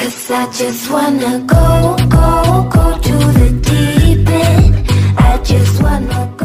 Cause I just wanna go, go, go to the deep end I just wanna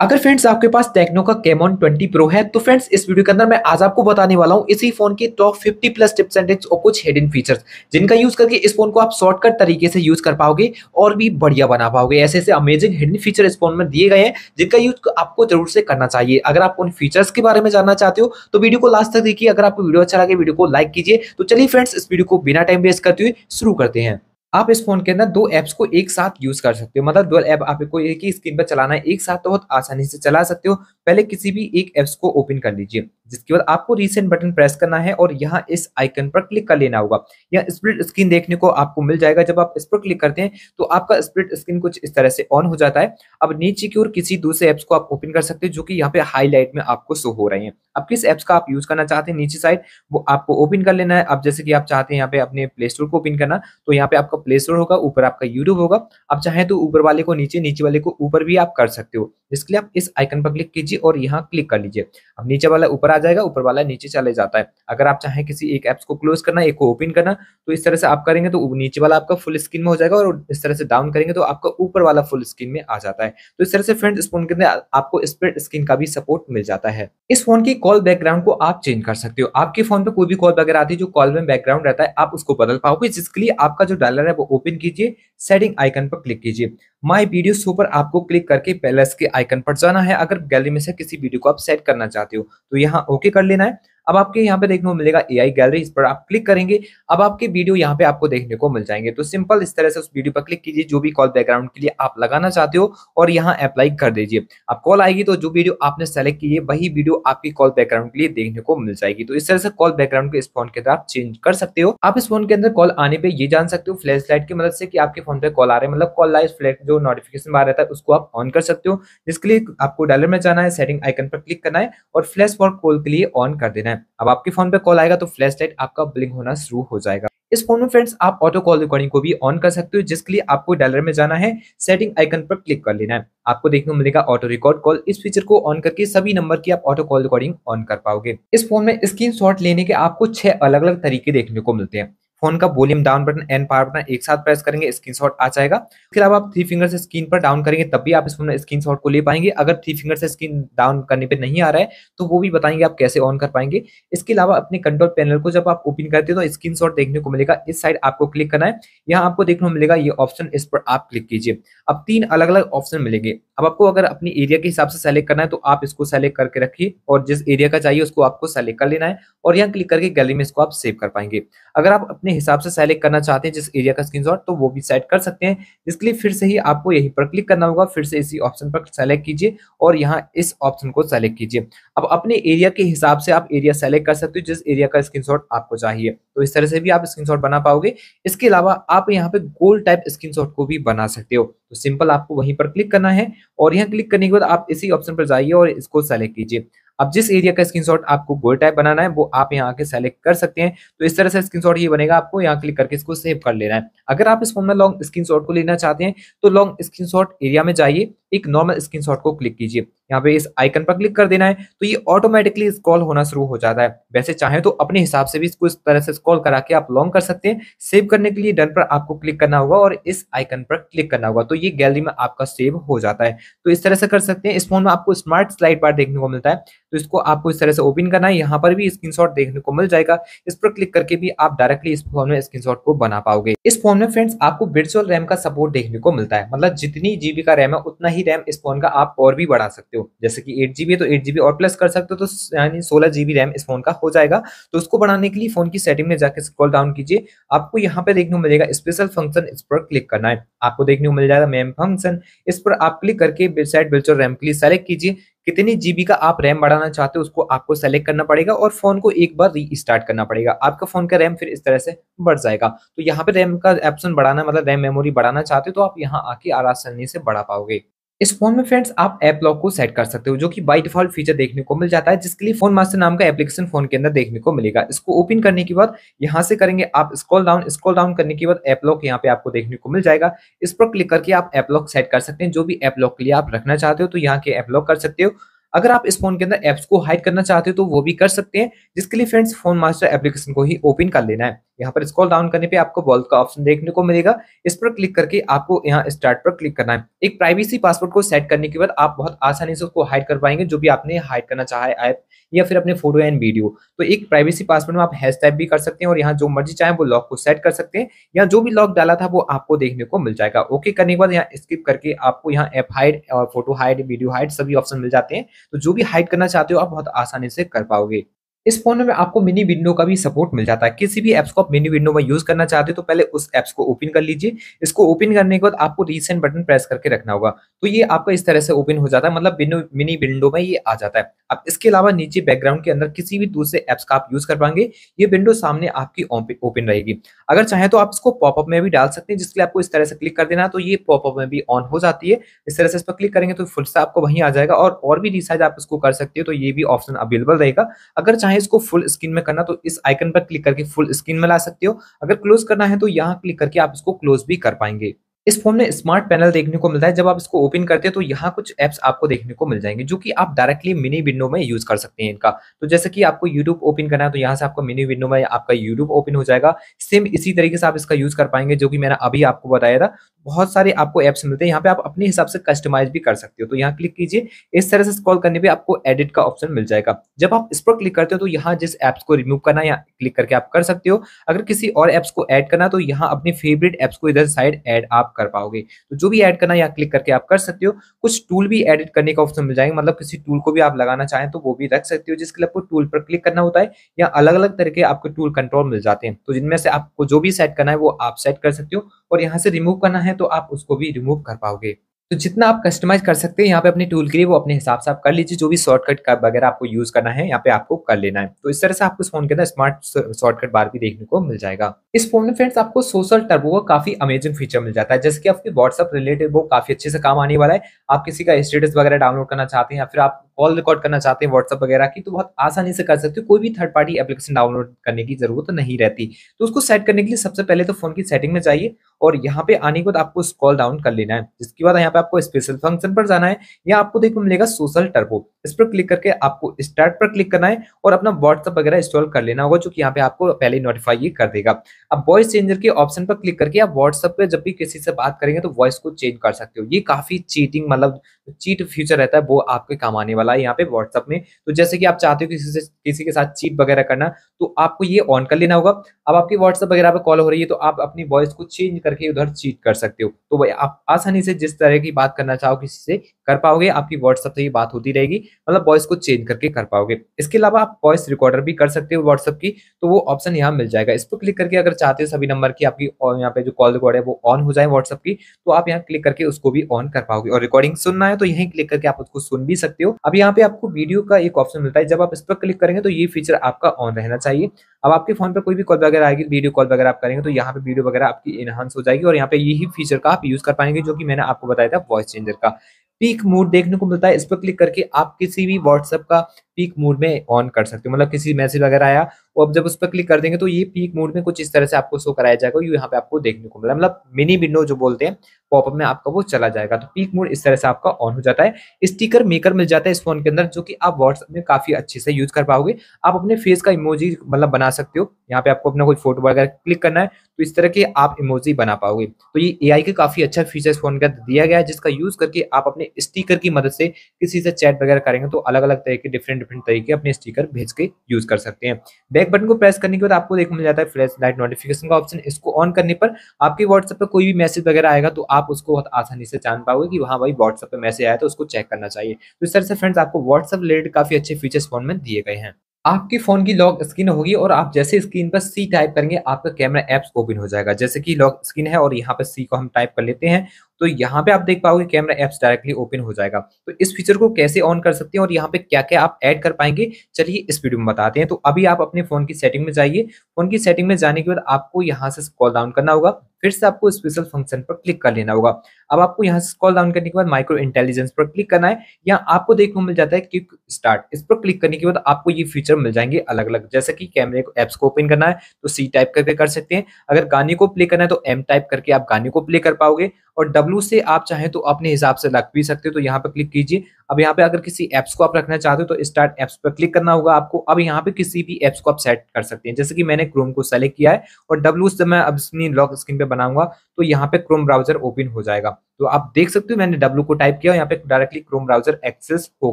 अगर friends आपके पास Tecno का Camon 20 pro है तो फ्रेंड्स इस वीडियो के अंदर मैं आज आपको बताने वाला हूँ इसी फोन के top 50 plus tips and tricks और कुछ हिडन फीचर्स जिनका यूज करके इस फोन को आप शॉर्टकट तरीके से यूज कर पाओगे और भी बढ़िया बना पाओगे ऐसे ऐसे अमेजिंग हिडन फीचर इस फोन में दिए गए हैं जिनका यूज आपको जरूर से करना चाहिए अगर आप उन फीचर्स के बारे में जानना चाहते हो तो वीडियो को लास्ट तक देखिए अगर आपको वीडियो अच्छा लगे वीडियो को लाइक कीजिए तो चलिए फ्रेंड्स इस वीडियो को बिना टाइम वेस्ट करते हुए शुरू करते हैं आप इस फोन के अंदर दो ऐप्स को एक साथ यूज कर सकते हो मतलब दो ऐप आपको एक ही स्क्रीन पर चलाना है एक साथ बहुत आसानी से चला सकते हो पहले किसी भी एक ऐप्स को ओपन कर लीजिए जिसके बाद आपको रीसेंट बटन प्रेस करना है और यहाँ इस आइकन पर क्लिक कर लेना होगा यहाँ स्प्लिट स्क्रीन देखने को आपको मिल जाएगा जब आप इस पर क्लिक करते हैं तो आपका स्प्लिट स्क्रीन कुछ इस तरह से ऑन हो जाता है अब नीचे की ओर किसी दूसरे ऐप्स को आप ओपन कर सकते हैं जो कि यहाँ पे हाईलाइट में आपको शो हो रहे हैं अब किस एप्स का आप यूज करना चाहते हैं नीचे साइड वो आपको ओपन कर लेना है अब जैसे कि आप चाहते हैं यहाँ पे अपने प्ले स्टोर को ओपन करना तो यहाँ पे आपका प्ले स्टोर होगा ऊपर आपका यूट्यूब होगा आप चाहें तो ऊपर वाले को नीचे नीचे वाले को ऊपर भी आप कर सकते हो इसके लिए आप इस आइकन पर क्लिक कीजिए और यहाँ क्लिक कर लीजिए अब नीचे वाला ऊपर आ जाएगा ऊपर वाला नीचे चले जाता है अगर आप चाहें किसी एक ऐप्स को क्लोज करना एक को ओपन करना तो इस तरह से आप करेंगे तो नीचे वाला आपका फुल स्क्रीन में हो जाएगा और इस तरह से डाउन करेंगे तो आपका ऊपर वाला फुल स्क्रीन में आ जाता है तो इस तरह से फ्रेंड इस फोन के अंदर आपको स्प्रेड स्क्रीन का भी सपोर्ट मिल जाता है इस फोन की कॉल बैकग्राउंड को आप चेंज कर सकते हो आपके फोन पर कोई भी कॉल वगैरह आती है जो कॉल में बैकग्राउंड रहता है आप उसको बदल पाओगे जिसके लिए आपका जो डायलर है वो ओपन कीजिए सेटिंग आइकन पर क्लिक कीजिए माय वीडियो शो पर आपको क्लिक करके पैलेस के आइकन पर जाना है अगर गैलरी में से किसी वीडियो को आप सेट करना चाहते हो तो यहाँ ओके कर लेना है अब आपके यहाँ पे देखने को मिलेगा ए गैलरी इस पर आप क्लिक करेंगे अब आपके वीडियो यहाँ पे आपको देखने को मिल जाएंगे तो सिंपल इस तरह से उस वीडियो पर क्लिक कीजिए जो भी कॉल बैकग्राउंड के लिए आप लगाना चाहते हो और यहाँ अप्लाई कर दीजिए अब कॉल आएगी तो जो वीडियो आपने सेलेक्ट की है वही वीडियो आपकी कॉल बैकग्राउंड के लिए देखने को मिल जाएगी तो इस तरह से कॉल बैकग्राउंड को इस फोन के अंदर आप चेंज कर सकते हो आप इस फोन के अंदर कॉल आने पर ये जान सकते हो फ्लैश लाइट की मदद से कि आपके फोन पे कॉल आ रहे हैं मतलब कॉल लाइट फ्लैट जो नोटिफिकेशन आ रहा है उसको आप ऑन कर सकते हो जिसके लिए आपको डायलर में जाना है सेटिंग आइकन पर क्लिक करना है और फ्लैश फॉर कॉल के लिए ऑन कर देना है है अब आपके फोन पे कॉल आएगा तो फ्लैश लाइट आपका ब्लिंक होना शुरू हो जाएगा इस फोन में फ्रेंड्स आप ऑटो कॉल रिकॉर्डिंग को भी ऑन कर सकते हो जिसके लिए आपको डायलर में जाना है सेटिंग आइकन पर क्लिक कर लेना है आपको देखने को मिलेगा ऑटो रिकॉर्ड कॉल इस फीचर को ऑन करके सभी नंबर की आप ऑटो कॉल रिकॉर्डिंग ऑन कर पाओगे इस फोन में स्क्रीन लेने के आपको छह अलग अलग तरीके देखने को मिलते हैं फोन का volume down button and power button एक साथ प्रेस करेंगे स्क्रीन शॉट आ जाएगा इसके अलावा आप थ्री फिंगर से स्क्रीन पर डाउन करेंगे तब भी आप इस फोन में शॉट को ले पाएंगे अगर थ्री फिंगर से स्क्रीन डाउन करने पर नहीं आ रहा है तो वो भी बताएंगे आप कैसे ऑन कर पाएंगे इसके अलावा अपने कंट्रोल पैनल को जब आप ओपन करते हैं तो स्क्रीन देखने को मिलेगा इस साइड आपको क्लिक करना है यहाँ आपको देखने को मिलेगा ये ऑप्शन इस पर आप क्लिक कीजिए अब तीन अलग अलग ऑप्शन मिलेंगे अब आपको अगर अपने एरिया के हिसाब से सेलेक्ट करना है तो आप इसको सेलेक्ट करके रखिए और जिस एरिया का चाहिए उसको आपको सेलेक्ट कर लेना है और यहाँ क्लिक करके गैलरी में इसको आप सेव कर पाएंगे अगर आप अपने अपने हिसाब से सेलेक्ट करना चाहते हैं जिस एरिया का स्क्रीन तो वो भी सेट कर सकते हैं इसके लिए फिर से ही आपको यहीं पर क्लिक करना होगा फिर से इसी ऑप्शन पर सेलेक्ट कीजिए और यहाँ इस ऑप्शन को सेलेक्ट कीजिए अब अपने एरिया के हिसाब से आप एरिया सेलेक्ट कर सकते हो जिस एरिया का स्क्रीन आपको चाहिए तो इस तरह से भी आप स्क्रीन बना पाओगे इसके अलावा आप यहाँ पे गोल टाइप स्क्रीन को भी बना सकते हो तो सिंपल आपको वहीं पर क्लिक करना है और यहाँ क्लिक करने के बाद आप इसी ऑप्शन पर जाइए और इसको सेलेक्ट कीजिए अब जिस एरिया का स्क्रीनशॉट आपको गोल टाइप बनाना है वो आप यहाँ आके सेलेक्ट कर सकते हैं तो इस तरह से स्क्रीनशॉट ये बनेगा आपको यहाँ क्लिक करके इसको सेव कर लेना है अगर आप इस फोन में लॉन्ग स्क्रीनशॉट को लेना चाहते हैं तो लॉन्ग स्क्रीनशॉट एरिया में जाइए एक नॉर्मल स्क्रीनशॉट को क्लिक कीजिए यहाँ पे इस आइकन पर क्लिक कर देना है तो ये ऑटोमेटिकली स्कॉल होना शुरू हो जाता है वैसे चाहे तो अपने हिसाब से भी इसको इस तरह से स्कॉल करा के आप लॉन्ग कर सकते हैं सेव करने के लिए डन पर आपको क्लिक करना होगा और इस आइकन पर क्लिक करना होगा तो ये गैलरी में आपका सेव हो जाता है तो इस तरह से कर सकते हैं इस फोन में आपको स्मार्ट स्लाइड बार देखने को मिलता है तो इसको आपको इस तरह से ओपन करना है यहाँ पर भी स्क्रीन देखने को मिल जाएगा इस पर क्लिक करके भी आप डायरेक्टली इस फोन में स्क्रीन को बना पाओगे इस फोन में फ्रेंड्स आपको वर्चुअल रैम का सपोर्ट देखने को मिलता है मतलब जितनी जीबी का रैम है उतना ही रैम इस फोन का आप और भी बढ़ा सकते हो हो जैसे कि एट जीबी है तो एट जीबी और प्लस कर सकते हो तो यानी सोलह जीबी रैम इस फोन का हो जाएगा तो उसको बढ़ाने के लिए फोन की सेटिंग में जाकर स्क्रॉल डाउन कीजिए आपको यहाँ पे देखने को मिलेगा स्पेशल फंक्शन इस पर क्लिक करना है आपको देखने को मिल जाएगा मेम फंक्शन इस पर आप क्लिक करके वेबसाइट बिल्चर रैम के लिए सेलेक्ट कीजिए कितनी जीबी का आप रैम बढ़ाना चाहते हो उसको आपको सेलेक्ट करना पड़ेगा और फोन को एक बार रीस्टार्ट करना पड़ेगा आपका फोन का रैम फिर इस तरह से बढ़ जाएगा तो यहाँ पे रैम का ऑप्शन बढ़ाना मतलब रैम मेमोरी बढ़ाना चाहते हो तो आप यहाँ आके आरासनी से बढ़ा पाओगे इस फोन में फ्रेंड्स आप ऐप लॉक को सेट कर सकते हो जो कि बाई डिफॉल्ट फीचर देखने को मिल जाता है जिसके लिए फोन मास्टर नाम का एप्लीकेशन फोन के अंदर देखने को मिलेगा इसको ओपन करने के बाद यहां से करेंगे आप स्क्रॉल डाउन स्क्रॉल डाउन करने के बाद ऐप लॉक यहाँ पे आपको देखने को मिल जाएगा इस पर क्लिक करके आप ऐप लॉक सेट कर सकते हैं जो भी ऐप लॉक के लिए आप रखना चाहते हो तो यहाँ के ऐप लॉक कर सकते हो अगर आप इस फोन के अंदर एप्स को हाइड करना चाहते हो तो वो भी कर सकते हैं जिसके लिए फ्रेंड्स फोन मास्टर एप्लीकेशन को ही ओपन कर लेना है यहाँ पर स्क्रॉल डाउन करने पे आपको वॉल्व का ऑप्शन देखने को मिलेगा इस पर क्लिक करके आपको यहाँ स्टार्ट पर क्लिक करना है एक प्राइवेसी पासवर्ड को सेट करने के बाद आप बहुत आसानी से उसको हाइड कर पाएंगे जो भी आपने हाइड करना चाहे ऐप या फिर अपने फोटो एंड वीडियो तो एक प्राइवेसी पासवर्ड में आप हैश टैप भी कर सकते हैं और यहाँ जो मर्जी चाहे वो लॉक को सेट कर सकते हैं या जो भी लॉक डाला था वो आपको देखने को मिल जाएगा ओके करने के बाद यहाँ स्किप करके आपको यहाँ ऐप हाइड और फोटो हाइड वीडियो हाइड सभी ऑप्शन मिल जाते हैं तो जो भी हाइड करना चाहते हो आप बहुत आसानी से कर पाओगे इस फोन में आपको मिनी विंडो का भी सपोर्ट मिल जाता है किसी भी एप्स को आप मिनी विंडो में यूज करना चाहते हो तो पहले उस एप्स को ओपन कर लीजिए इसको ओपन करने के बाद आपको रीसेंट बटन प्रेस करके रखना होगा तो ये आपका इस तरह से ओपन हो जाता है मतलब मिनी विंडो में ये आ जाता है अब इसके अलावा नीचे बैकग्राउंड के अंदर किसी भी दूसरे एप्स का आप यूज कर पाएंगे ये विंडो सामने आपकी ओपन रहेगी अगर चाहे तो आप इसको पॉपअप में भी डाल सकते हैं जिसके लिए आपको इस तरह से क्लिक कर देना तो ये पॉपअप में भी ऑन हो जाती है इस तरह से इस पर क्लिक करेंगे तो फुल से आपको वहीं आ जाएगा और भी रिसाइज आप इसको कर सकते हो तो ये भी ऑप्शन अवेलेबल रहेगा अगर चाहे इसको फुल स्क्रीन में करना तो इस आइकन पर क्लिक करके फुल स्क्रीन में ला सकते हो अगर क्लोज करना है तो यहाँ क्लिक करके आप इसको क्लोज भी कर पाएंगे इस फोन में स्मार्ट पैनल देखने को मिलता है जब आप इसको ओपन करते हैं तो यहाँ कुछ एप्स आपको देखने को मिल जाएंगे जो कि आप डायरेक्टली मिनी विंडो में यूज कर सकते हैं इनका तो जैसे कि आपको यूट्यूब ओपन करना है तो यहाँ से आपको मिनी विंडो में आपका यूट्यूब ओपन हो जाएगा सेम इसी तरीके से आप इसका यूज कर पाएंगे जो कि मैंने अभी आपको बताया था बहुत सारे आपको एप्स मिलते हैं यहाँ पे आप अपने हिसाब से कस्टमाइज भी कर सकते हो तो यहाँ क्लिक कीजिए इस तरह से स्क्रॉल करने पे आपको एडिट का ऑप्शन मिल जाएगा जब आप इस पर क्लिक करते हो तो यहाँ जिस एप्स को रिमूव करना या क्लिक करके आप कर सकते हो अगर किसी और एप्स को ऐड करना तो यहाँ अपने फेवरेट एप्स को इधर साइड एड आप कर पाओगे तो जो भी ऐड करना या क्लिक करके आप कर सकते हो कुछ टूल भी एडिट करने का ऑप्शन मिल जाएंगे मतलब किसी टूल को भी आप लगाना चाहें तो वो भी रख सकते हो जिसके लिए आपको टूल पर क्लिक करना होता है या अलग अलग तरह के आपको टूल कंट्रोल मिल जाते हैं तो जिनमें से आपको जो भी सेट करना है वो आप सेट कर सकते हो और यहाँ से रिमूव करना है तो आप उसको भी रिमूव कर पाओगे तो जितना आप कस्टमाइज कर सकते हैं यहाँ पे अपने टूल के लिए वो अपने हिसाब से आप कर लीजिए जो भी शॉर्टकट का वगैरह आपको यूज करना है यहाँ पे आपको कर लेना है तो इस तरह से आपको इस फोन के अंदर स्मार्ट शॉर्टकट बार भी देखने को मिल जाएगा इस फोन में फ्रेंड्स आपको सोशल टर्बो का काफी अमेजिंग फीचर मिल जाता है जैसे कि आपके व्हाट्सअप रिलेटेड वो काफी अच्छे से काम आने वाला है आप किसी का स्टेटस वगैरह डाउनलोड करना चाहते हैं या फिर आप कॉल रिकॉर्ड करना चाहते हैं व्हाट्सअप वगैरह की तो बहुत आसानी से कर सकते हो कोई भी थर्ड पार्टी एप्लीकेशन डाउनलोड करने की जरूरत नहीं रहती तो उसको सेट करने के लिए सबसे पहले तो फोन की सेटिंग में जाइए और यहाँ पे आने के बाद आपको स्कॉल डाउन कर लेना है जिसके बाद यहाँ पे पे आपको स्पेशल फंक्शन पर जाना है या आपको देखो मिलेगा सोशल टर्बो इस पर क्लिक करके आपको स्टार्ट पर क्लिक करना है और अपना व्हाट्सअप वगैरह इंस्टॉल कर लेना होगा जो कि यहाँ पे आपको पहले नोटिफाई ये कर देगा अब वॉइस चेंजर के ऑप्शन पर क्लिक करके आप व्हाट्सअप पर जब भी किसी से बात करेंगे तो वॉइस को चेंज कर सकते हो ये काफी चीटिंग मतलब तो चीट फ्यूचर रहता है वो आपके काम आने वाला है यहाँ पे व्हाट्सअप में तो जैसे कि आप चाहते हो किसी से किसी के साथ चीट वगैरह करना तो आपको ये ऑन कर लेना होगा अब आपकी व्हाट्सअप वगैरह पे कॉल हो रही है तो आप अपनी वॉइस को चेंज करके उधर चीट कर सकते हो तो भाई आप आसानी से जिस तरह की बात करना चाहो किसी से कर पाओगे आपकी व्हाट्सअप से ये बात होती रहेगी मतलब वॉइस को चेंज करके कर पाओगे इसके अलावा आप वॉइस रिकॉर्डर भी कर सकते हो व्हाट्सअप की तो वो ऑप्शन यहाँ मिल जाएगा इस पर क्लिक करके अगर चाहते हो सभी नंबर की आपकी यहाँ पे जो कॉल रिकॉर्ड है वो ऑन हो जाए व्हाट्सअप की तो आप यहाँ क्लिक करके उसको भी ऑन कर पाओगे और रिकॉर्डिंग सुनना है तो यहीं क्लिक करके आप उसको सुन भी सकते हो अब यहाँ पे आपको वीडियो का एक ऑप्शन मिलता है जब आप इस पर क्लिक करेंगे तो ये फीचर आपका ऑन रहना चाहिए अब आपके फोन पर कोई भी कॉल वगैरह आएगी वीडियो कॉल वगैरह आप करेंगे तो यहाँ पे वीडियो वगैरह आपकी एनहांस हो जाएगी और यहाँ पे यही फीचर का आप यूज कर पाएंगे जो कि मैंने आपको बताया था वॉइस चेंजर का पीक मोड देखने को मिलता है इस पर क्लिक करके आप किसी भी व्हाट्सएप का पीक मोड में ऑन कर सकते हो मतलब किसी मैसेज वगैरह आया और अब जब उस पर क्लिक कर देंगे तो ये पीक मोड में कुछ इस तरह से आपको शो कराया जाएगा यहाँ पे आपको देखने को मिला मतलब मिनी विंडो जो बोलते हैं पॉपअप में आपका वो चला जाएगा तो पीक मोड इस तरह से आपका ऑन हो जाता है स्टिकर मेकर मिल जाता है इस फोन के अंदर जो कि आप व्हाट्सअप में काफी अच्छे से यूज कर पाओगे आप अपने फेस का इमोजी मतलब बना सकते हो यहाँ पे आपको अपना कोई फोटो वगैरह क्लिक करना है तो इस तरह के आप इमोजी बना पाओगे तो ये एआई के काफी अच्छा फीचर्स फोन के अंदर दिया गया है जिसका यूज करके आप अपने स्टीकर की मदद से किसी से चैट वगैरह करेंगे तो अलग अलग तरह के डिफरेंट डिफरेंट तरीके अपने स्टीकर भेज के यूज कर सकते हैं बैक बटन को प्रेस करने के बाद आपको देखने मिल जाता है फ्लैश लाइट नोटिफिकेशन का ऑप्शन इसको ऑन करने पर आपके व्हाट्सएप पर कोई भी मैसेज वगैरह आएगा तो आप उसको बहुत आसानी से जान पाओगे कि वहाँ भाई व्हाट्सएप पर मैसेज आया तो उसको चेक करना चाहिए तो इस तरह से फ्रेंड्स आपको व्हाट्सएप रिलेटेड काफी अच्छे फीचर्स फोन में दिए गए हैं आपके फ़ोन की लॉक स्क्रीन होगी और आप जैसे स्क्रीन पर सी टाइप करेंगे आपका कैमरा एप्स ओपन हो जाएगा जैसे कि लॉक स्क्रीन है और यहाँ पर सी को हम टाइप कर लेते हैं तो यहाँ पे आप देख पाओगे कैमरा एप्स डायरेक्टली ओपन हो जाएगा तो इस फीचर को कैसे ऑन कर सकते हैं और यहाँ पे क्या क्या आप ऐड कर पाएंगे चलिए इस वीडियो में बताते हैं तो अभी आप अपने फोन की सेटिंग में जाइए फोन की सेटिंग में जाने के बाद आपको यहाँ से स्कॉल डाउन करना होगा फिर से आपको स्पेशल फंक्शन पर क्लिक कर लेना होगा अब आपको यहाँ से स्कॉल डाउन करने के बाद माइक्रो इंटेलिजेंस पर क्लिक करना है यहाँ आपको देखने को मिल जाता है क्विक स्टार्ट इस पर क्लिक करने के बाद आपको ये फीचर मिल जाएंगे अलग अलग जैसे कि कैमरे को एप्स को ओपन करना है तो सी टाइप करके कर सकते हैं अगर गाने को प्ले करना है तो एम टाइप करके आप गाने को प्ले कर पाओगे और डबल डब्ल्यू से आप चाहें तो अपने हिसाब से रख भी सकते हो तो यहाँ पर क्लिक कीजिए अब यहाँ पे अगर किसी एप्स को आप रखना चाहते हो तो स्टार्ट एप्स पर क्लिक करना होगा आपको अब यहाँ पे किसी भी एप्स को आप सेट कर सकते हैं जैसे कि मैंने क्रोम को सेलेक्ट किया है और डब्ल्यू से मैं अब अपनी लॉक स्क्रीन पे बनाऊंगा तो यहाँ पे क्रोम ब्राउजर ओपन हो जाएगा तो आप देख सकते हो मैंने डब्ल्यू को टाइप किया यहाँ पे डायरेक्टली क्रोम ब्राउजर एक्सेस हो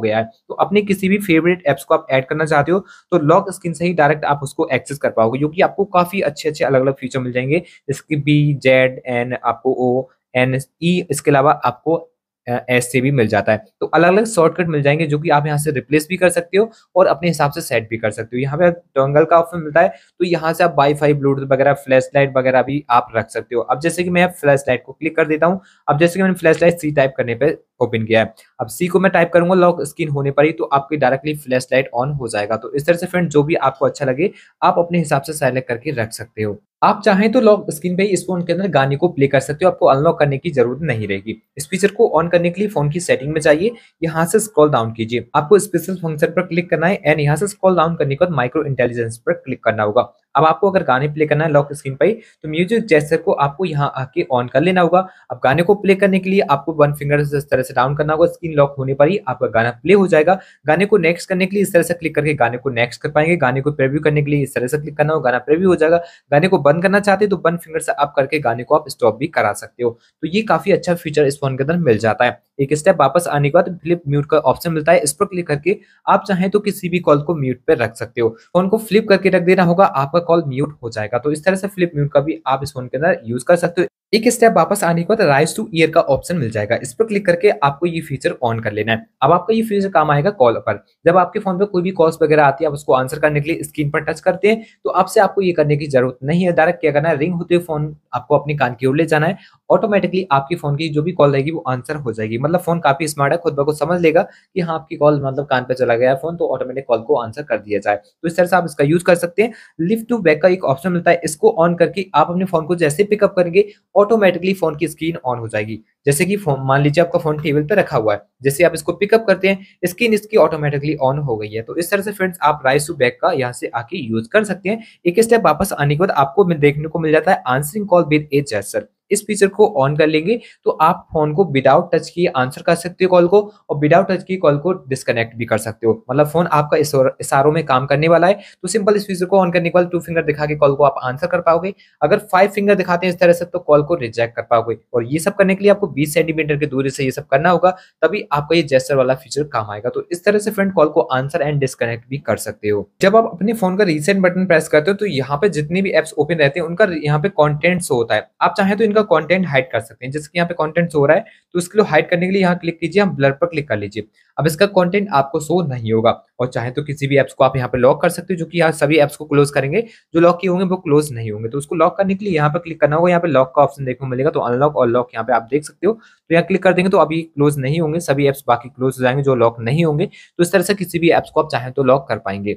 गया है तो अपने किसी भी फेवरेट एप्स को आप ऐड करना चाहते हो तो लॉक स्क्रीन से ही डायरेक्ट आप उसको एक्सेस कर पाओगे क्योंकि आपको काफी अच्छे अच्छे अलग अलग फीचर मिल जाएंगे जैसे कि बी जेड एन आपको ओ एन ई e, इसके अलावा आपको एस से भी मिल जाता है तो अलग अलग शॉर्टकट मिल जाएंगे जो कि आप यहाँ से रिप्लेस भी कर सकते हो और अपने हिसाब से सेट भी कर सकते हो यहाँ पे डोंगल का ऑप्शन मिलता है तो यहाँ से आप वाईफाई ब्लूटूथ वगैरह फ्लैश लाइट वगैरह भी आप रख सकते हो अब जैसे कि मैं फ्लैश लाइट को क्लिक कर देता हूँ अब जैसे कि मैंने फ्लैश लाइट सी टाइप करने पर ओपन किया है अब सी को मैं टाइप करूंगा लॉक स्क्रीन होने पर ही तो आपकी डायरेक्टली फ्लैश लाइट ऑन हो जाएगा तो इस तरह से फ्रेंड जो भी आपको अच्छा लगे आप अपने हिसाब से सेलेक्ट करके रख सकते हो आप चाहें तो लॉक स्क्रीन पे ही इस फोन के अंदर गाने को प्ले कर सकते हो आपको अनलॉक करने की जरूरत नहीं रहेगी इस फीचर को ऑन करने के लिए फोन की सेटिंग में जाइए यहाँ से स्क्रॉल डाउन कीजिए आपको स्पेशल फंक्शन पर क्लिक करना है एंड यहाँ से स्क्रॉल डाउन करने के बाद माइक्रो इंटेलिजेंस पर क्लिक करना होगा अब आपको अगर गाने प्ले करना है लॉक स्क्रीन पर तो म्यूजिक जैसर को आपको यहाँ आके ऑन कर लेना होगा अब गाने को प्ले करने के लिए आपको वन फिंगर से इस तरह से डाउन करना होगा स्क्रीन लॉक होने पर ही आपका गाना प्ले हो जाएगा गाने को नेक्स्ट करने के लिए इस तरह से क्लिक करके गाने को नेक्स्ट कर पाएंगे गाने को प्रेव्यू करने के लिए इस तरह से क्लिक करना हो गाना प्रेव्यू हो जाएगा गाने को बंद करना चाहते तो वन फिंगर से आप करके गाने को आप स्टॉप भी करा सकते हो तो ये काफी अच्छा फीचर इस फोन के अंदर मिल जाता है एक स्टेप वापस आने के बाद फ्लिप म्यूट का ऑप्शन मिलता है इस पर क्लिक करके आप चाहें तो किसी भी कॉल को म्यूट पर रख सकते हो फोन को फ्लिप करके रख देना होगा आपका कॉल म्यूट हो जाएगा तो इस तरह से फ्लिप म्यूट का भी आप इस फोन के अंदर यूज कर सकते हो एक स्टेप वापस आने के बाद राइज टू ईयर का ऑप्शन मिल जाएगा इस पर क्लिक करके आपको ये फीचर ऑन कर लेना है अब आपका ये फीचर काम आएगा कॉल पर जब आपके फोन पर कोई भी कॉल्स वगैरह आती है आप उसको आंसर करने के लिए स्क्रीन पर टच करते हैं तो आपसे आपको ये करने की जरूरत नहीं है डायरेक्ट क्या करना है रिंग होते हुए फोन आपको अपने कान की ओर ले जाना है ऑटोमेटिकली आपके फोन की जो भी कॉल रहेगी वो आंसर हो जाएगी मतलब फोन काफी स्मार्ट है खुद ब खुद समझ लेगा कि हाँ आपकी कॉल मतलब कान पर चला गया फोन तो ऑटोमेटिक कॉल को आंसर कर दिया जाए तो इस तरह से आप इसका यूज कर सकते हैं लिफ्ट टू बैक का एक ऑप्शन मिलता है इसको ऑन करके आप अपने फोन को जैसे पिकअप करेंगे और ऑटोमेटिकली फोन की स्क्रीन ऑन हो जाएगी जैसे कि मान लीजिए आपका फोन टेबल पर रखा हुआ है जैसे आप इसको पिकअप करते हैं स्क्रीन इसकी ऑटोमेटिकली ऑन हो गई है तो इस तरह से फ्रेंड्स आप राइस टू बैक का यहाँ से आके यूज कर सकते हैं एक स्टेप वापस आने के बाद आपको देखने को मिल जाता है answering call with a gesture इस फीचर को ऑन कर लेंगे तो आप फोन को विदाउट टच किए आंसर कर सकते हो कॉल को और विदाउट टच की कॉल को डिस्कनेक्ट भी कर सकते हो मतलब फोन आपका इशारों में काम करने वाला है तो सिंपल इस फीचर को ऑन करने के बाद टू फिंगर दिखा के कॉल को आप आंसर कर पाओगे अगर फाइव फिंगर दिखाते हैं इस तरह से तो कॉल को रिजेक्ट कर पाओगे और ये सब करने के लिए आपको बीस सेंटीमीटर की दूरी से ये सब करना होगा तभी आपका ये जेस्टर वाला फीचर काम आएगा तो इस तरह से फ्रेंड कॉल को आंसर एंड डिस्कनेक्ट भी कर सकते हो जब आप अपने फोन का रिसेंट बटन प्रेस करते हो तो यहाँ पे जितनी भी एप्स ओपन रहते हैं उनका यहाँ पे कॉन्टेंट होता है आप चाहे तो उनका कंटेंट हाइड कर सकते हैं जैसे कि यहाँ पे कंटेंट शो रहा है तो उसके लिए हाइड करने के लिए यहाँ क्लिक कीजिए हम ब्लर पर क्लिक कर लीजिए अब इसका कंटेंट आपको शो नहीं होगा और चाहे तो किसी भी एप्स को आप यहाँ पे लॉक कर सकते हो जो कि यहाँ सभी एप्स को क्लोज करेंगे जो लॉक किए होंगे वो क्लोज नहीं होंगे तो उसको लॉक करने के लिए यहाँ पर क्लिक करना होगा यहाँ पे लॉक का ऑप्शन देखने को मिलेगा तो अनलॉक और लॉक यहाँ पे आप देख सकते हो तो यहाँ क्लिक कर देंगे तो अभी क्लोज नहीं होंगे सभी एप्स बाकी क्लोज हो जाएंगे जो लॉक नहीं होंगे तो इस तरह से किसी भी एप्स को आप चाहें तो लॉक कर पाएंगे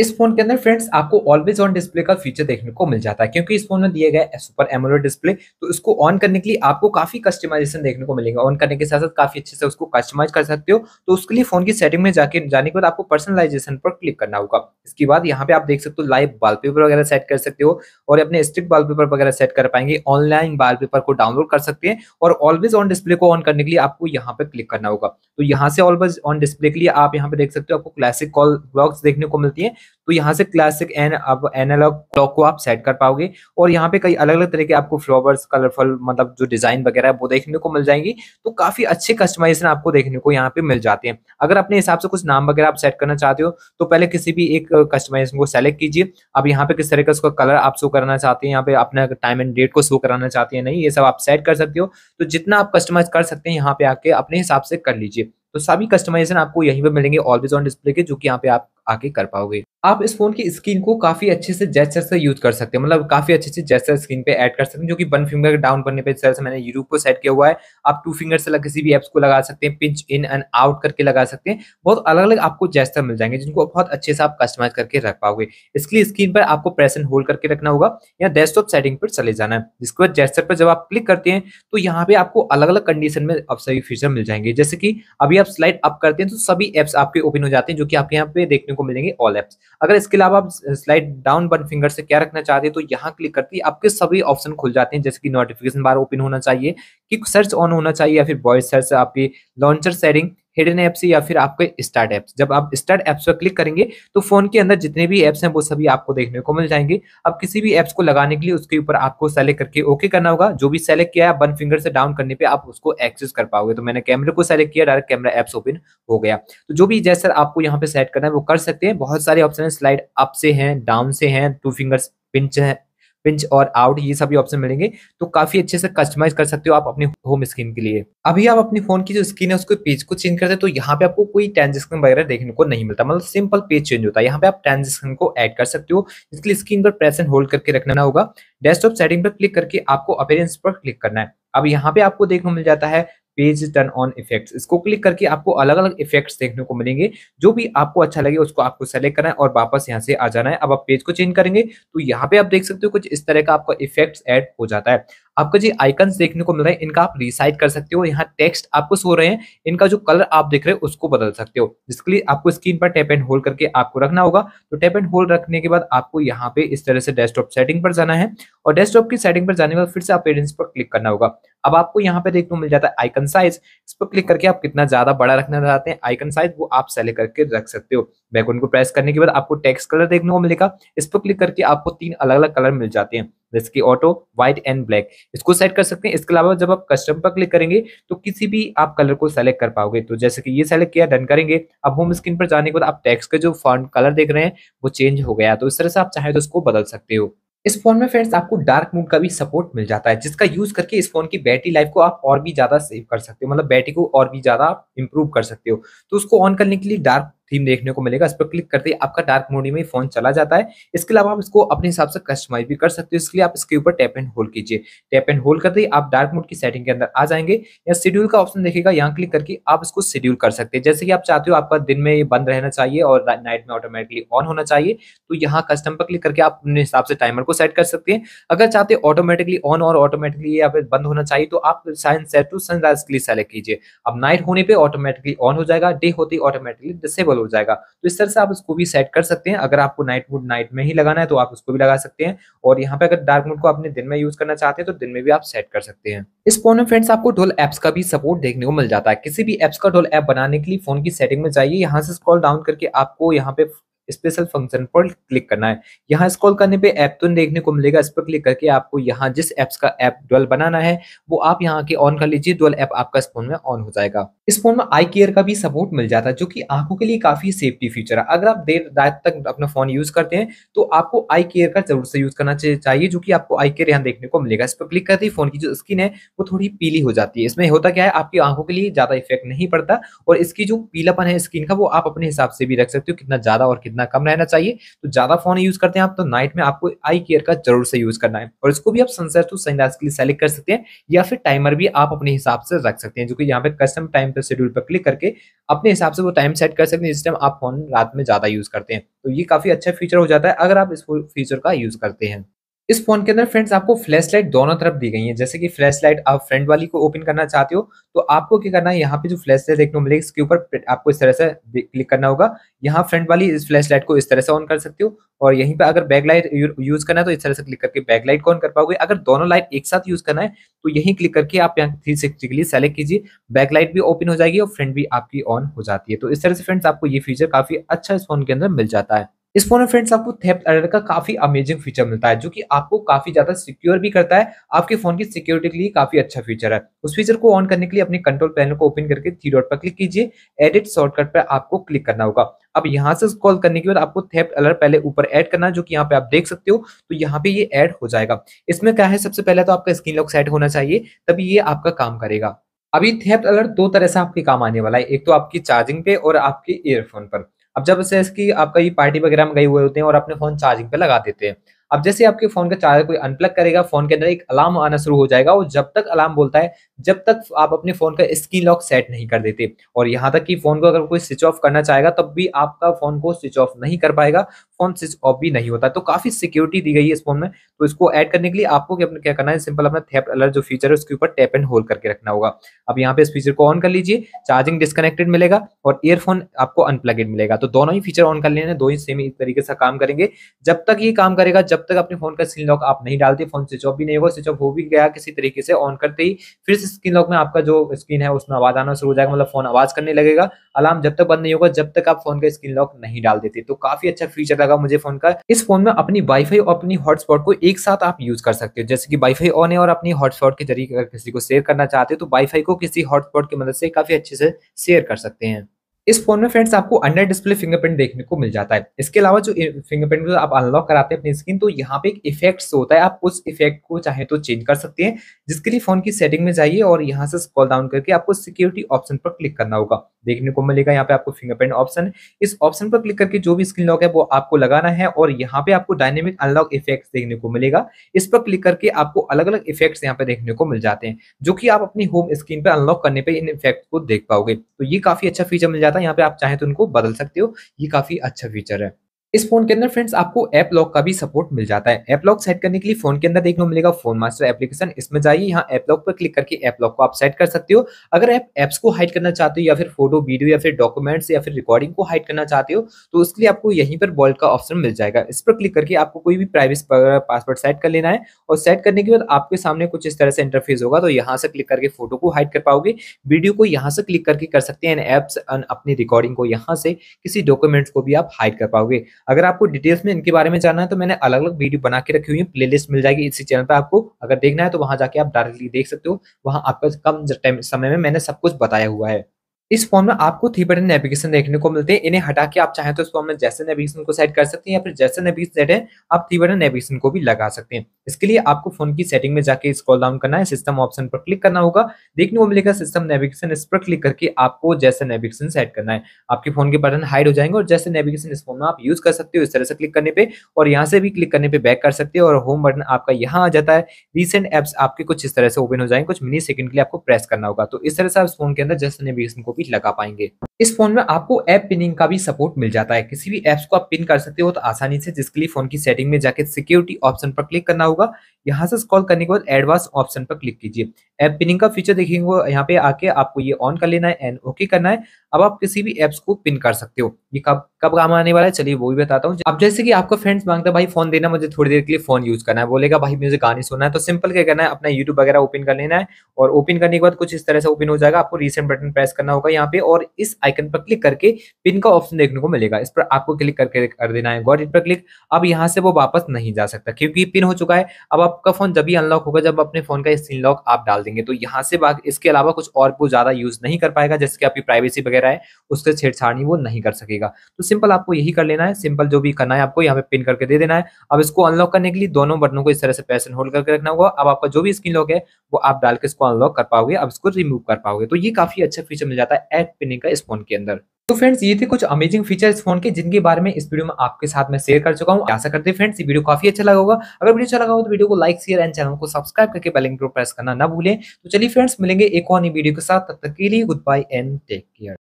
इस फोन के अंदर फ्रेंड्स आपको ऑलवेज ऑन डिस्प्ले का फीचर देखने को मिल जाता है क्योंकि इस फोन में दिए गए सुपर एमोलेड डिस्प्ले तो इसको ऑन करने के लिए आपको काफी कस्टमाइजेशन देखने को मिलेगा ऑन करने के साथ साथ काफी अच्छे से उसको कस्टमाइज कर सकते हो तो उसके लिए फोन की सेटिंग में जाके जाने के बाद आपको पर्सनलाइजेशन पर क्लिक करना होगा इसके बाद यहाँ पे आप देख सकते हो लाइव वॉलपेपर वगैरह सेट कर सकते हो और अपने स्ट्रिक वॉलपेपर वगैरह सेट कर पाएंगे ऑनलाइन वॉलपेपर को डाउनलोड कर सकते हैं और ऑलवेज ऑन डिस्प्ले को ऑन करने के लिए आपको यहाँ पे क्लिक करना होगा तो यहाँ से ऑलवेज ऑन डिस्प्ले के लिए आप यहाँ पे देख सकते हो आपको क्लासिक कॉल ब्लॉग्स देखने को मिलती है तो यहाँ से क्लासिक एन आप एनालॉग क्लॉक को आप सेट कर पाओगे और यहाँ पे कई अलग अलग तरह के आपको फ्लावर्स कलरफुल मतलब जो डिजाइन वगैरह है वो देखने को मिल जाएंगी तो काफी अच्छे कस्टमाइजेशन आपको देखने को यहाँ पे मिल जाते हैं अगर अपने हिसाब से कुछ नाम वगैरह आप सेट करना चाहते हो तो पहले किसी भी एक कस्टमाइजेशन को सेलेक्ट कीजिए आप यहाँ पे किस तरह का उसका कलर आप शो करना चाहते हैं यहाँ पे अपना टाइम एंड डेट को शो कराना चाहते हैं नहीं ये सब आप सेट कर सकते हो तो जितना आप कस्टमाइज कर सकते हैं यहाँ पे आके अपने हिसाब से कर लीजिए तो सभी कस्टमाइजेशन आपको यहीं पर मिलेंगे ऑलवेज ऑन डिस्प्ले के जो कि यहाँ पे आप आके कर पाओगे आप इस फ़ोन की स्क्रीन को काफ़ी अच्छे से जैसर से यूज़ कर सकते हैं मतलब काफ़ी अच्छे से जेस्चर स्क्रीन पे ऐड कर सकते हैं जो कि वन फिंगर डाउन करने पे जैसे मैंने यूट्यूब को सेट किया हुआ है आप टू फिंगर से किसी भी एप्स को लगा सकते हैं पिंच इन एंड आउट करके लगा सकते हैं बहुत अलग अलग आपको जेस्चर मिल जाएंगे जिनको बहुत अच्छे से आप कस्टमाइज करके रख पाओगे इसके लिए स्क्रीन पर आपको प्रेस एंड होल्ड करके रखना होगा या डेस्कटॉप सेटिंग पर चले जाना है जिसके बाद जैसर पर जब आप क्लिक करते हैं तो यहाँ पे आपको अलग अलग कंडीशन में अब सभी फीचर मिल जाएंगे जैसे कि अभी आप स्लाइड अप करते हैं तो सभी एप्स आपके ओपन हो जाते हैं जो कि आपके यहाँ पे देखने को मिलेंगे ऑल एप्स अगर इसके अलावा आप स्लाइड डाउन बन फिंगर से क्या रखना चाहते हैं तो यहाँ क्लिक करती है आपके सभी ऑप्शन खुल जाते हैं जैसे कि नोटिफिकेशन बार ओपन होना चाहिए कि सर्च ऑन होना चाहिए या फिर वॉइस सर्च आपकी लॉन्चर सेटिंग हिडन ऐप्स या फिर आपके स्टार्ट ऐप्स जब आप स्टार्ट ऐप्स पर क्लिक करेंगे तो फोन के अंदर जितने भी ऐप्स हैं वो सभी आपको देखने को मिल जाएंगे अब किसी भी ऐप्स को लगाने के लिए उसके ऊपर आपको सेलेक्ट करके ओके करना होगा जो भी सेलेक्ट किया है वन फिंगर से डाउन करने पे आप उसको एक्सेस कर पाओगे तो मैंने कैमरे को सेलेक्ट किया डायरेक्ट कैमरा एप्स ओपन हो गया तो जो भी जैसा आपको यहाँ पे सेट करना है वो कर सकते हैं बहुत सारे ऑप्शन स्लाइड अप से हैं डाउन से हैं टू फिंगर्स पिंच है पिंच और आउट ये सभी ऑप्शन मिलेंगे तो काफी अच्छे से कस्टमाइज कर सकते हो आप अपने होम स्क्रीन के लिए अभी आप अपने फोन की जो स्क्रीन है उसको पेज को चेंज करते हैं तो यहाँ पे आपको कोई ट्रांजेक्शन वगैरह देखने को नहीं मिलता मतलब सिंपल पेज चेंज होता है यहाँ पे आप ट्रांजेक्शन को ऐड कर सकते हो इसके लिए स्क्रीन पर प्रेस एंड होल्ड करके रखना होगा डेस्कटॉप सेटिंग पर क्लिक करके आपको अपेरेंस पर क्लिक करना है अब यहाँ पे आपको देखने को मिल जाता है पेज टर्न ऑन इफेक्ट्स इसको क्लिक करके आपको अलग अलग इफेक्ट्स देखने को मिलेंगे जो भी आपको अच्छा लगे उसको आपको सेलेक्ट करना है और वापस यहाँ से आ जाना है अब आप पेज को चेंज करेंगे तो यहाँ पे आप देख सकते हो कुछ इस तरह का आपका इफेक्ट एड हो जाता है आपको जो आइकन देखने को मिल रहे हैं इनका आप रिसाइड कर सकते हो यहाँ टेक्स्ट आपको सो रहे हैं इनका जो कलर आप देख रहे हो उसको बदल सकते हो जिसके लिए आपको स्क्रीन पर टैप एंड होल्ड करके आपको रखना होगा तो टैप एंड होल्ड रखने के बाद आपको यहाँ पे इस तरह से डेस्कटॉप सेटिंग पर जाना है और डेस्कटॉप की सेटिंग पर जाने के बाद फिर से अपेरेंस पर क्लिक करना होगा अब आपको यहाँ पे देखने को मिल जाता है आइकन साइज इस पर क्लिक करके आप कितना ज्यादा बड़ा रखना चाहते हैं आइकन साइज वो आप सेलेक्ट करके रख सकते हो बैकग्राउंड को प्रेस करने के बाद आपको टेक्स्ट कलर देखने को मिलेगा इस पर क्लिक करके आपको तीन अलग अलग कलर मिल जाते हैं जैसे कि ऑटो व्हाइट एंड ब्लैक इसको सेट कर सकते हैं इसके अलावा जब आप कस्टम पर क्लिक करेंगे तो किसी भी आप कलर को सेलेक्ट कर पाओगे तो जैसे कि ये सेलेक्ट किया डन करेंगे अब होम स्क्रीन पर जाने के बाद आप टेक्स्ट का जो फॉन्ट कलर देख रहे हैं वो चेंज हो गया तो इस तरह से आप चाहे तो उसको बदल सकते हो इस फोन में फ्रेंड्स आपको डार्क मोड का भी सपोर्ट मिल जाता है जिसका यूज करके इस फोन की बैटरी लाइफ को आप और भी ज्यादा सेव कर सकते हो मतलब बैटरी को और भी ज्यादा इंप्रूव कर सकते हो तो उसको ऑन करने के लिए डार्क थीम देखने को मिलेगा इस पर क्लिक करते ही आपका डार्क मोड में फोन चला जाता है इसके अलावा आप इसको अपने हिसाब से कस्टमाइज भी कर सकते हो इसके लिए आप इसके ऊपर टैप एंड होल्ड कीजिए टैप एंड होल्ड करते ही आप डार्क मोड की सेटिंग के अंदर आ जाएंगे या शेड्यूल का ऑप्शन देखेगा यहाँ क्लिक करके आप इसको शेड्यूल कर सकते हैं जैसे कि आप चाहते हो आपका दिन में ये बंद रहना चाहिए और नाइट में ऑटोमेटिकली ऑन होना चाहिए तो यहाँ कस्टम पर क्लिक करके आप अपने हिसाब से टाइमर को सेट कर सकते हैं अगर चाहते हो ऑटोमेटिकली ऑन और ऑटोमेटिकली या बंद होना चाहिए तो आप साइन सेट टू सनराइज के लिए सेलेक्ट कीजिए अब नाइट होने पर ऑटोमेटिकली ऑन हो जाएगा डे होते ही ऑटोमेटिकली डिसेबल हो जाएगा तो इस तरह से आप उसको भी सेट कर सकते हैं अगर आपको नाइट मूड नाइट में ही लगाना है तो आप उसको भी लगा सकते हैं और यहाँ पे अगर डार्क मूड को अपने दिन में यूज करना चाहते हैं तो दिन में भी आप सेट कर सकते हैं इस फोन में फ्रेंड्स आपको ढोल एप्स का भी सपोर्ट देखने को मिल जाता है किसी भी एप्स का ढोल ऐप बनाने के लिए फोन की सेटिंग में जाइए यहाँ से स्क्रॉल डाउन करके आपको यहाँ पे स्पेशल फंक्शन पर क्लिक करना है यहाँ स्क्रॉल करने पे ऐप तो देखने को मिलेगा इस पर क्लिक करके आपको यहाँ जिस एप्स का ऐप डुअल बनाना है वो आप यहाँ के ऑन कर लीजिए डुअल ऐप आपका इस फोन में ऑन हो जाएगा इस फोन में आई केयर का भी सपोर्ट मिल जाता है जो कि आंखों के लिए काफी सेफ्टी फीचर है अगर आप देर रात तक अपना फोन यूज करते हैं तो आपको आई केयर का जरूर से यूज करना चाहिए जो की आपको आई केयर यहाँ देखने को मिलेगा इस पर क्लिक करते ही फोन की जो स्किन है वो थोड़ी पीली हो जाती है इसमें होता क्या है आपकी आंखों के लिए ज्यादा इफेक्ट नहीं पड़ता और इसकी जो पीलापन है स्किन का वो आप अपने हिसाब से भी रख सकते हो कितना ज्यादा और कितना इतना कम रहना चाहिए तो ज़्यादा फ़ोन यूज़ करते हैं आप तो नाइट में आपको आई केयर का जरूर से यूज़ करना है और इसको भी आप सनसेट टू सनराइज के लिए सेलेक्ट कर सकते हैं या फिर टाइमर भी आप अपने हिसाब से रख सकते हैं जो कि यहाँ पे कस्टम टाइम पर शेड्यूल पर क्लिक करके अपने हिसाब से वो टाइम सेट कर सकते हैं जिस टाइम आप फ़ोन रात में ज़्यादा यूज़ करते हैं तो ये काफ़ी अच्छा फीचर हो जाता है अगर आप इस फीचर का यूज़ करते हैं इस फोन के अंदर फ्रेंड्स आपको फ्लैश लाइट दोनों तरफ दी गई है जैसे कि फ्लैश लाइट आप फ्रंट वाली को ओपन करना चाहते हो तो आपको क्या करना है यहाँ पे जो फ्लैश लाइट देखने को मिलेगी इसके ऊपर आपको इस तरह से क्लिक करना होगा यहाँ फ्रंट वाली इस फ्लैश लाइट को इस तरह से ऑन कर सकते हो और यहीं पर अगर बैक लाइट यूज करना है तो इस तरह से क्लिक करके बैक लाइट को ऑन कर पाओगे अगर दोनों लाइट एक साथ यूज करना है तो यही क्लिक करके आप यहाँ थ्री सिक्सटी के लिए सेलेक्ट कीजिए बैक लाइट भी ओपन हो जाएगी और फ्रंट भी आपकी ऑन हो जाती है तो इस तरह से फ्रेंड्स आपको ये फीचर काफी अच्छा इस फोन के अंदर मिल जाता है इस फोन में फ्रेंड्स आपको थेप्ट अलर्ट का काफी अमेजिंग फीचर मिलता है जो कि आपको काफी ज्यादा सिक्योर भी करता है आपके फोन की सिक्योरिटी के लिए काफी अच्छा फीचर है उस फीचर को ऑन करने के लिए अपने कंट्रोल पैनल को ओपन करके थ्री डॉट पर क्लिक कीजिए एडिट शॉर्टकट पर आपको क्लिक करना होगा अब यहाँ से कॉल करने के बाद आपको थेप्ट अलर्ट पहले ऊपर ऐड करना जो कि यहाँ पे आप देख सकते हो तो यहाँ पे ये ऐड हो जाएगा इसमें क्या है सबसे पहले तो आपका स्क्रीन लॉक सेट होना चाहिए तभी ये आपका काम करेगा अभी थेप्ट अलर्ट दो तरह से आपके काम आने वाला है एक तो आपकी चार्जिंग पे और आपके ईयरफोन पर अब जब से इसकी आपका ये पार्टी वगैरह में गए हुए होते हैं और अपने फोन चार्जिंग पे लगा देते हैं अब जैसे आपके फोन का चार्जर कोई अनप्लग करेगा फोन के अंदर एक अलार्म आना शुरू हो जाएगा और जब तक अलार्म बोलता है जब तक आप अपने फोन का स्क्रीन लॉक सेट नहीं कर देते और यहाँ तक कि फोन को अगर कोई स्विच ऑफ करना चाहेगा तब भी आपका फोन को स्विच ऑफ नहीं कर पाएगा स्विच ऑफ भी नहीं होता तो काफी सिक्योरिटी दी गई है इस फोन में तो इसको ऐड करने के लिए आपको क्या, करना है सिंपल अपना थेप अलर्ट जो फीचर है उसके ऊपर टैप एंड होल्ड करके रखना होगा अब यहाँ पे इस फीचर को ऑन कर लीजिए चार्जिंग डिस्कनेक्टेड मिलेगा और ईयरफोन आपको अनप्लगेड मिलेगा तो दोनों ही फीचर ऑन कर लेने दो ही सेम इस तरीके से काम करेंगे जब तक ये काम करेगा जब तक अपने फोन का स्क्रीन लॉक आप नहीं डालते फोन स्विच ऑफ भी नहीं होगा स्विच ऑफ हो भी गया किसी तरीके से ऑन करते ही फिर स्क्रीन लॉक में आपका जो स्क्रीन है उसमें आवाज आना शुरू हो जाएगा मतलब फोन आवाज करने लगेगा अलार्म जब तक बंद नहीं होगा जब तक आप फोन का स्क्रीन लॉक नहीं डाल देते तो काफी अच्छा फीचर लगा लगा मुझे फोन का इस फोन में अपनी वाईफाई और अपनी हॉटस्पॉट को एक साथ आप यूज कर सकते हो जैसे कि वाईफाई ऑन है और अपनी हॉटस्पॉट के जरिए अगर किसी को शेयर करना चाहते हो तो वाईफाई को किसी हॉटस्पॉट की मदद से काफी अच्छे से शेयर कर सकते हैं इस फोन में फ्रेंड्स आपको अंडर डिस्प्ले फिंगरप्रिंट देखने को मिल जाता है इसके अलावा जो फिंगरप्रिंट को आप अनलॉक कराते हैं अपनी स्क्रीन तो यहाँ पे एक इफेक्ट होता है आप उस इफेक्ट को चाहे तो चेंज कर सकते हैं जिसके लिए फोन की सेटिंग में जाइए और यहाँ से स्क्रॉल डाउन करके आपको सिक्योरिटी ऑप्शन पर क्लिक करना होगा देखने को मिलेगा यहाँ पे आपको फिंगरप्रिंट ऑप्शन इस ऑप्शन पर क्लिक करके जो भी स्क्रीन लॉक है वो आपको लगाना है और यहाँ पे आपको डायनेमिक अनलॉक इफेक्ट देखने को मिलेगा इस पर क्लिक करके आपको अलग अलग इफेक्ट्स यहाँ पे देखने को मिल जाते हैं जो कि आप अपनी होम स्क्रीन पर अनलॉक करने पर इन इफेक्ट को देख पाओगे तो ये काफी अच्छा फीचर मिल जाता है यहाँ पे आप चाहे तो इनको बदल सकते हो ये काफी अच्छा फीचर है इस फोन के अंदर फ्रेंड्स आपको ऐप लॉक का भी सपोर्ट मिल जाता है ऐप लॉक सेट करने के लिए फोन के अंदर देखने को मिलेगा फोन मास्टर एप्लीकेशन इसमें जाइए यहाँ ऐप लॉक पर क्लिक करके ऐप लॉक को आप सेट कर सकते हो अगर आप ऐप्स को हाइड करना चाहते हो या फिर फोटो वीडियो या फिर डॉक्यूमेंट्स या फिर रिकॉर्डिंग को हाइड करना चाहते हो तो उसके लिए आपको यहीं पर बॉल्ट का ऑप्शन मिल जाएगा इस पर क्लिक करके आपको कोई भी प्राइवेट पासवर्ड सेट कर लेना है और सेट करने के बाद आपके सामने कुछ इस तरह से इंटरफेस होगा तो यहाँ से क्लिक करके फोटो को हाइड कर पाओगे वीडियो को यहाँ से क्लिक करके कर सकते हैं एंड ऐप्स अपनी रिकॉर्डिंग को यहाँ से किसी डॉक्यूमेंट्स को भी आप हाइड कर पाओगे अगर आपको डिटेल्स में इनके बारे में जानना है तो मैंने अलग अलग वीडियो बना के रखी हुई है प्लेलिस्ट मिल जाएगी इसी चैनल पर आपको अगर देखना है तो वहां जाके आप डायरेक्टली देख सकते हो वहां आपका कम समय में मैंने सब कुछ बताया हुआ है इस फॉर्म में आपको थ्री बटन नेविगेशन देखने को मिलते हैं इन्हें हटा के आप चाहें तो इस फॉर्म में जैसे नेविगेशन को सेट कर सकते हैं या फिर जैसे नेविगेशन सेट है आप थ्री बटन नेविगेशन को भी लगा सकते हैं इसके लिए आपको फोन की सेटिंग में जाके स्क्रॉल डाउन करना है सिस्टम ऑप्शन पर क्लिक करना होगा देखने को मिलेगा सिस्टम नेविगेशन इस पर क्लिक करके आपको जैसे नेविगेशन सेट करना है आपके फोन के बटन हाइड हो जाएंगे और जैसे नेविगेशन इस फॉर्म में आप यूज कर सकते हो इस तरह से क्लिक करने पे और यहाँ से भी क्लिक करने पे बैक कर सकते हो और होम बटन आपका यहाँ आ जाता है रिसेंट एप्स आपके कुछ इस तरह से ओपन हो जाएंगे कुछ मिनी सेकंड के लिए आपको प्रेस करना होगा तो इस तरह से आप फोन के अंदर जैसे नेविगेशन को भी लगा पाएंगे इस फोन में आपको ऐप पिनिंग का भी सपोर्ट मिल जाता है किसी भी एप्स को आप पिन कर सकते हो तो आसानी से जिसके लिए फोन की सेटिंग में जाके सिक्योरिटी ऑप्शन पर क्लिक करना होगा यहाँ से स्क्रॉल करने के बाद एडवांस ऑप्शन पर क्लिक कीजिए ऐप पिनिंग का फीचर देखेंगे यहाँ पे आके आपको ये ऑन कर लेना है एंड ओके करना है अब आप किसी भी एप्स को पिन कर सकते हो ये कब कब काम आने वाला है चलिए वो भी बताता हूँ अब जैसे कि आपका फ्रेंड्स मांगता है भाई फोन देना मुझे थोड़ी देर के लिए फोन यूज करना है बोलेगा भाई मुझे गाने सुनना है तो सिंपल क्या करना है अपना यूट्यूब वगैरह ओपन कर लेना है और ओपन करने के बाद कुछ इस तरह से ओपन हो जाएगा आपको रिसेंट बटन प्रेस करना होगा यहाँ पे और इस आइकन पर क्लिक करके पिन का ऑप्शन देखने को मिलेगा इस पर आपको क्लिक करके कर देना है गॉड इन पर क्लिक अब यहाँ से वो वापस नहीं जा सकता क्योंकि पिन हो चुका है अब आप आपका फोन जब भी अनलॉक होगा जब अपने फोन का स्क्रीन लॉक आप डाल देंगे तो यहाँ से इसके अलावा कुछ और वो ज्यादा यूज नहीं कर पाएगा जैसे कि आपकी प्राइवेसी वगैरह है उससे छेड़छाड़ी वो नहीं कर सकेगा तो सिंपल आपको यही कर लेना है सिंपल जो भी करना है आपको यहाँ पे पिन करके दे देना है अब इसको अनलॉक करने के लिए दोनों बटनों को इस तरह से प्रेस एंड होल्ड करके रखना होगा अब आपका जो भी स्क्रीन लॉक है वो आप डाल के इसको अनलॉक कर पाओगे अब इसको रिमूव कर पाओगे तो ये काफी अच्छा फीचर मिल जाता है एड पिनिंग का इस फोन के अंदर तो फ्रेंड्स ये थे कुछ अमेजिंग फीचर्स फोन के जिनके बारे में इस वीडियो में आपके साथ मैं शेयर कर चुका हूँ आशा करते हैं फ्रेंड्स ये वीडियो काफी अच्छा लगा होगा अगर वीडियो अच्छा लगा हो तो वीडियो को लाइक शेयर एंड चैनल को सब्सक्राइब करके बेल आइकन प्रेस करना ना भूलें तो चलिए फ्रेंड्स मिलेंगे एक और नई वीडियो के साथ तब तक के लिए good bye and take care